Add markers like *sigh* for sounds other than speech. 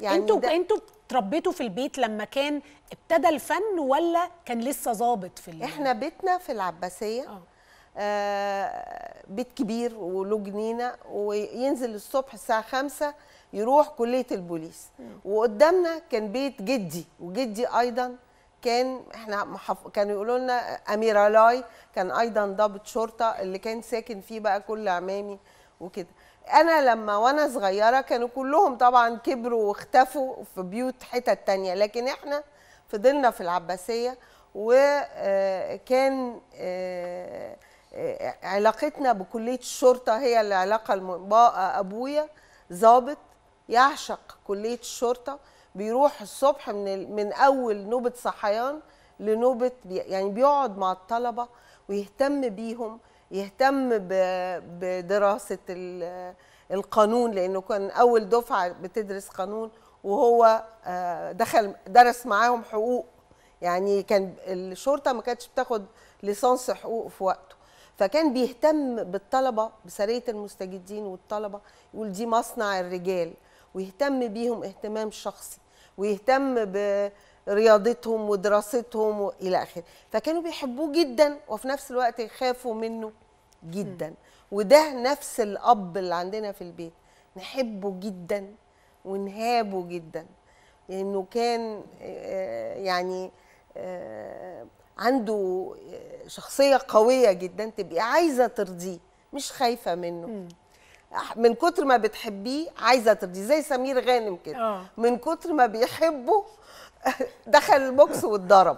يعني انتوا ده... انتوا اتربيتوا في البيت لما كان ابتدى الفن ولا كان لسه ظابط في اللي احنا بيتنا في العباسيه آه. آه بيت كبير وله جنينه وينزل الصبح الساعه 5 يروح كليه البوليس م. وقدامنا كان بيت جدي وجدي ايضا كان احنا محف... كانوا يقولوا لنا اميرالاي كان ايضا ضابط شرطه اللي كان ساكن فيه بقى كل عمامي وكده انا لما وانا صغيره كانوا كلهم طبعا كبروا واختفوا في بيوت حتت تانية لكن احنا فضلنا في العباسيه وكان آه، آه، آه، علاقتنا بكليه الشرطه هي العلاقه المبقى ابويا ظابط يعشق كليه الشرطه بيروح الصبح من من اول نوبه صحيان لنوبه يعني بيقعد مع الطلبه ويهتم بيهم يهتم بدراسه القانون لانه كان اول دفعه بتدرس قانون وهو آه، دخل درس معاهم حقوق يعني كان الشرطه ما كانتش بتاخد ليسانس حقوق في وقته فكان بيهتم بالطلبه بسريه المستجدين والطلبه يقول دي مصنع الرجال ويهتم بيهم اهتمام شخصي ويهتم برياضتهم ودراستهم والى اخره فكانوا بيحبوه جدا وفي نفس الوقت يخافوا منه جدا وده نفس الاب اللي عندنا في البيت نحبه جدا ونهابه جدا لانه آه، يعني كان آه، يعني عنده شخصيه قويه جدا تبقي عايزه ترضيه مش خايفه منه م. من كتر ما بتحبيه عايزه ترضيه زي سمير غانم كده آه. من كتر ما بيحبه *laughs* دخل البوكس واتضرب